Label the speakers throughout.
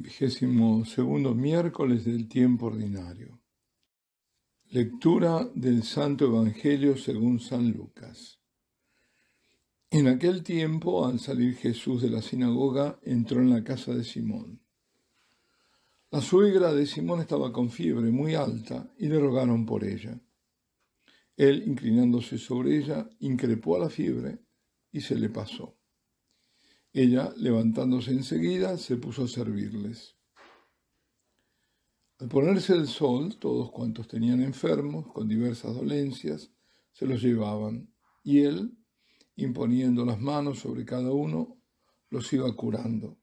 Speaker 1: vigésimo segundo miércoles del tiempo ordinario. Lectura del Santo Evangelio según San Lucas. En aquel tiempo, al salir Jesús de la sinagoga, entró en la casa de Simón. La suegra de Simón estaba con fiebre muy alta y le rogaron por ella. Él, inclinándose sobre ella, increpó a la fiebre y se le pasó. Ella, levantándose enseguida, se puso a servirles. Al ponerse el sol, todos cuantos tenían enfermos con diversas dolencias, se los llevaban, y él, imponiendo las manos sobre cada uno, los iba curando.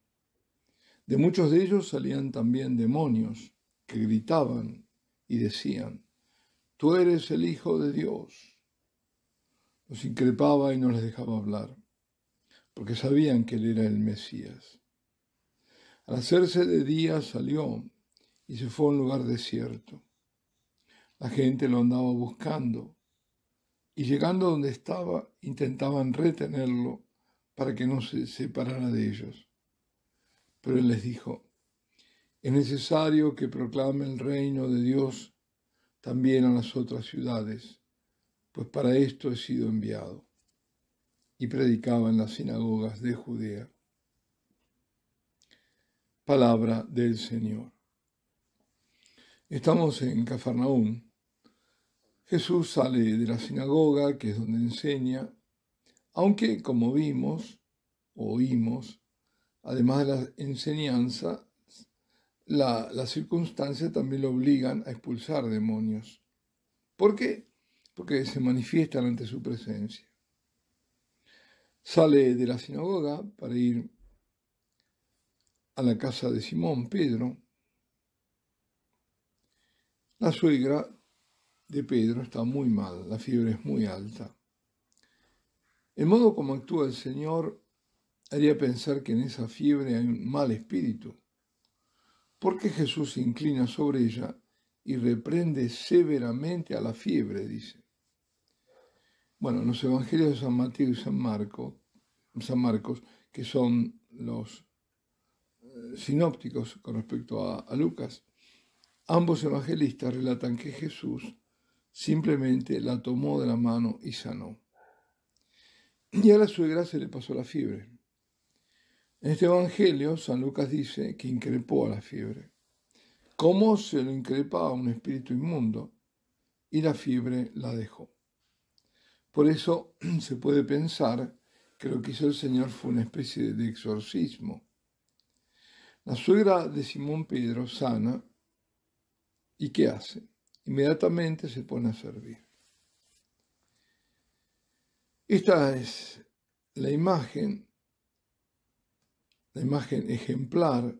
Speaker 1: De muchos de ellos salían también demonios, que gritaban y decían, Tú eres el Hijo de Dios. Los increpaba y no les dejaba hablar porque sabían que él era el Mesías. Al hacerse de día salió y se fue a un lugar desierto. La gente lo andaba buscando y llegando donde estaba intentaban retenerlo para que no se separara de ellos. Pero él les dijo, es necesario que proclame el reino de Dios también a las otras ciudades, pues para esto he sido enviado y predicaba en las sinagogas de Judea. Palabra del Señor. Estamos en Cafarnaún. Jesús sale de la sinagoga, que es donde enseña, aunque como vimos, oímos, además de la enseñanza, la, las circunstancias también lo obligan a expulsar demonios. ¿Por qué? Porque se manifiestan ante su presencia sale de la sinagoga para ir a la casa de Simón Pedro. La suegra de Pedro está muy mal, la fiebre es muy alta. El modo como actúa el Señor haría pensar que en esa fiebre hay un mal espíritu. Porque Jesús se inclina sobre ella y reprende severamente a la fiebre? dice. Bueno, los evangelios de San Mateo y San, San Marcos, que son los eh, sinópticos con respecto a, Lucas, ambos evangelistas relatan que Jesús simplemente la tomó de la mano y sanó. Y a la suegra se le pasó la fiebre. En este Evangelio, San Lucas dice que increpó a la fiebre. como se lo increpaba a un espíritu inmundo? Y la fiebre la dejó. Por eso se puede pensar que lo que hizo el Señor fue una especie de exorcismo. La suegra de Simón Pedro sana y ¿qué hace? Inmediatamente se pone a servir. Esta es la imagen, la imagen ejemplar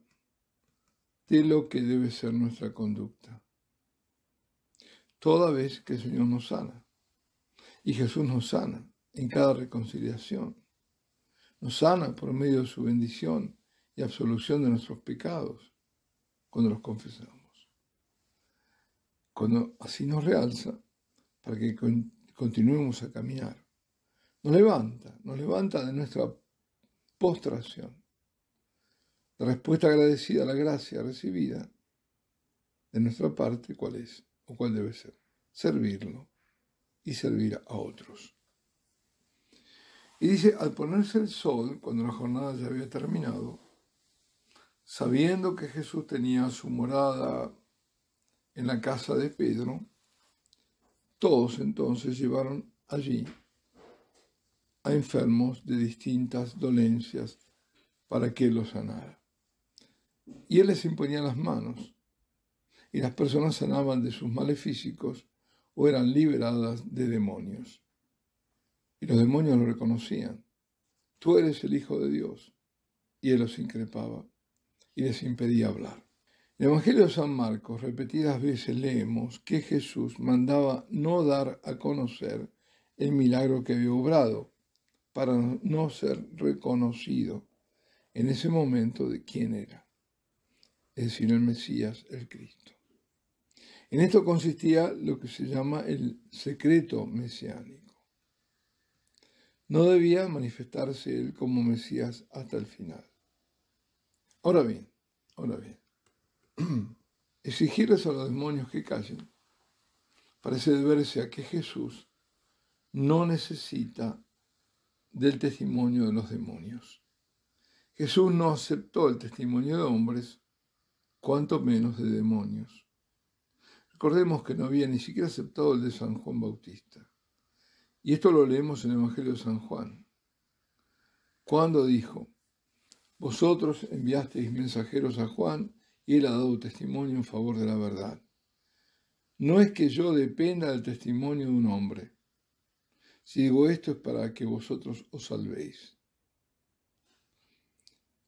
Speaker 1: de lo que debe ser nuestra conducta, toda vez que el Señor nos sana. Y Jesús nos sana en cada reconciliación. Nos sana por medio de su bendición y absolución de nuestros pecados cuando los confesamos. Cuando así nos realza para que continuemos a caminar. Nos levanta, nos levanta de nuestra postración. La respuesta agradecida a la gracia recibida de nuestra parte, ¿cuál es? ¿O cuál debe ser? Servirlo y servir a otros. Y dice, al ponerse el sol, cuando la jornada ya había terminado, sabiendo que Jesús tenía su morada en la casa de Pedro, todos entonces llevaron allí a enfermos de distintas dolencias para que los sanara. Y él les imponía las manos, y las personas sanaban de sus males físicos o eran liberadas de demonios. Y los demonios lo reconocían. Tú eres el Hijo de Dios. Y él los increpaba y les impedía hablar. En el Evangelio de San Marcos repetidas veces leemos que Jesús mandaba no dar a conocer el milagro que había obrado para no ser reconocido en ese momento de quién era, es decir, el Mesías, el Cristo. En esto consistía lo que se llama el secreto mesiánico. No debía manifestarse él como Mesías hasta el final. Ahora bien, ahora bien, exigirles a los demonios que callen parece deberse a que Jesús no necesita del testimonio de los demonios. Jesús no aceptó el testimonio de hombres, cuanto menos de demonios. Recordemos que no había ni siquiera aceptado el de San Juan Bautista. Y esto lo leemos en el Evangelio de San Juan. Cuando dijo, vosotros enviasteis mensajeros a Juan y él ha dado testimonio en favor de la verdad. No es que yo dependa del testimonio de un hombre. Si digo esto es para que vosotros os salvéis.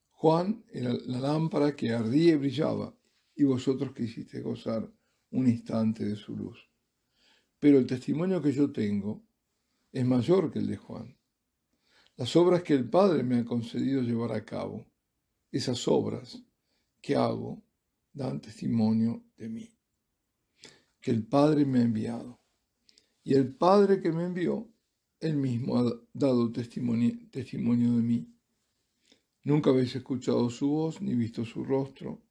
Speaker 1: Juan era la lámpara que ardía y brillaba, y vosotros quisisteis gozar un instante de su luz. Pero el testimonio que yo tengo es mayor que el de Juan. Las obras que el Padre me ha concedido llevar a cabo, esas obras que hago, dan testimonio de mí, que el Padre me ha enviado. Y el Padre que me envió, él mismo ha dado testimonio, testimonio de mí. Nunca habéis escuchado su voz ni visto su rostro,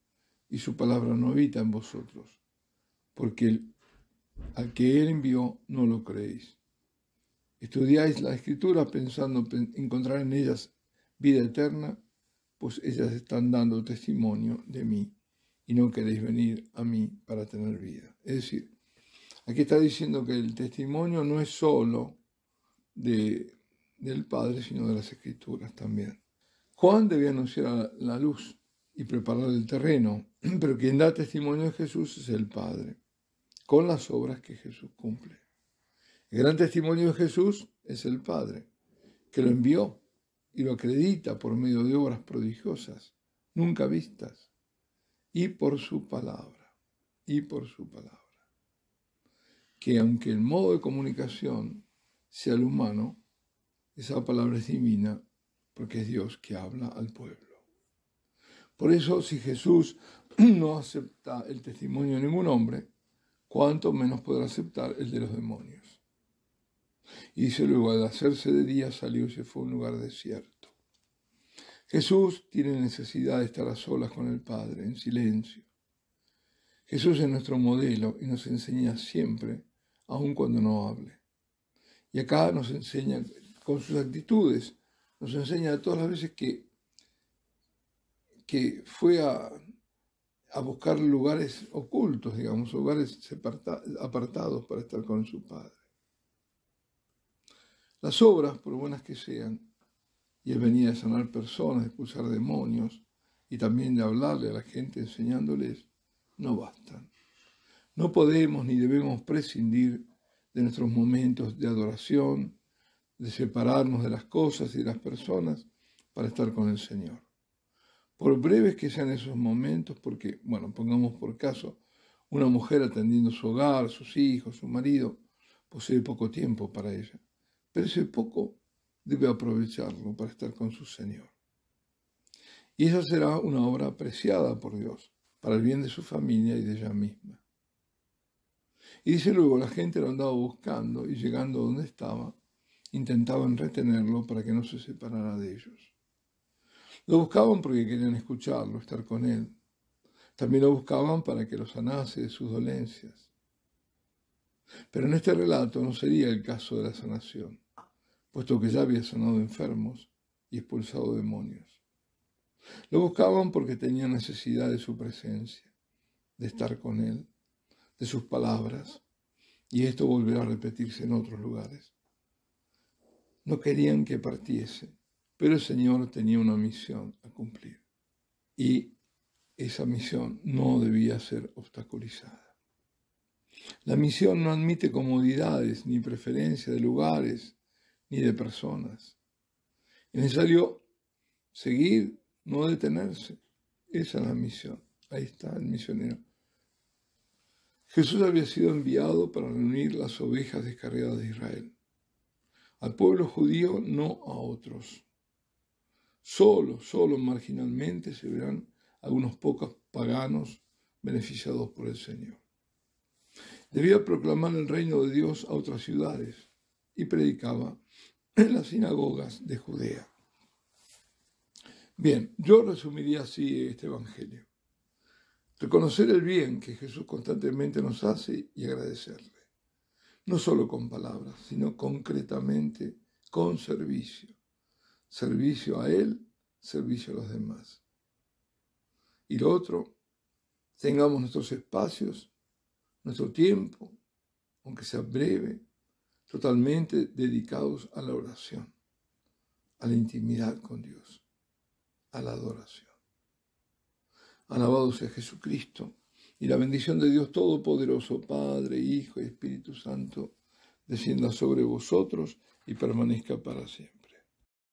Speaker 1: y su palabra no habita en vosotros porque al que él envió no lo creéis. Estudiáis la escritura pensando encontrar en ellas vida eterna, pues ellas están dando testimonio de mí y no queréis venir a mí para tener vida. Es decir, aquí está diciendo que el testimonio no es solo de, del Padre, sino de las escrituras también. Juan debía anunciar la luz y preparar el terreno, pero quien da testimonio de Jesús es el Padre con las obras que Jesús cumple. El gran testimonio de Jesús es el Padre, que lo envió y lo acredita por medio de obras prodigiosas, nunca vistas, y por su palabra, y por su palabra. Que aunque el modo de comunicación sea el humano, esa palabra es divina porque es Dios que habla al pueblo. Por eso si Jesús no acepta el testimonio de ningún hombre, cuánto menos podrá aceptar el de los demonios. Y dice luego, al hacerse de día salió y se fue a un lugar desierto. Jesús tiene necesidad de estar a solas con el Padre, en silencio. Jesús es nuestro modelo y nos enseña siempre, aun cuando no hable. Y acá nos enseña con sus actitudes, nos enseña todas las veces que, que fue a, a buscar lugares ocultos, digamos, lugares apartados para estar con su Padre. Las obras, por buenas que sean, y él venía a sanar personas, expulsar demonios y también de hablarle a la gente enseñándoles, no bastan. No podemos ni debemos prescindir de nuestros momentos de adoración, de separarnos de las cosas y de las personas para estar con el Señor por breves que sean esos momentos, porque, bueno, pongamos por caso, una mujer atendiendo su hogar, sus hijos, su marido, posee poco tiempo para ella, pero ese poco debe aprovecharlo para estar con su Señor. Y esa será una obra apreciada por Dios, para el bien de su familia y de ella misma. Y dice luego, la gente lo andaba buscando y llegando donde estaba, intentaban retenerlo para que no se separara de ellos. Lo buscaban porque querían escucharlo, estar con él. También lo buscaban para que lo sanase de sus dolencias. Pero en este relato no sería el caso de la sanación, puesto que ya había sanado enfermos y expulsado demonios. Lo buscaban porque tenían necesidad de su presencia, de estar con él, de sus palabras, y esto volverá a repetirse en otros lugares. No querían que partiese, pero el Señor tenía una misión a cumplir y esa misión no debía ser obstaculizada. La misión no admite comodidades ni preferencia de lugares ni de personas. Es necesario seguir, no detenerse. Esa es la misión. Ahí está el misionero. Jesús había sido enviado para reunir las ovejas descarriadas de Israel, al pueblo judío, no a otros. Solo, solo marginalmente se verán algunos pocos paganos beneficiados por el Señor. Debía proclamar el reino de Dios a otras ciudades y predicaba en las sinagogas de Judea. Bien, yo resumiría así este Evangelio. Reconocer el bien que Jesús constantemente nos hace y agradecerle. No solo con palabras, sino concretamente con servicio servicio a Él, servicio a los demás. Y lo otro, tengamos nuestros espacios, nuestro tiempo, aunque sea breve, totalmente dedicados a la oración, a la intimidad con Dios, a la adoración. Alabado sea Jesucristo y la bendición de Dios Todopoderoso, Padre, Hijo y Espíritu Santo, descienda sobre vosotros y permanezca para siempre.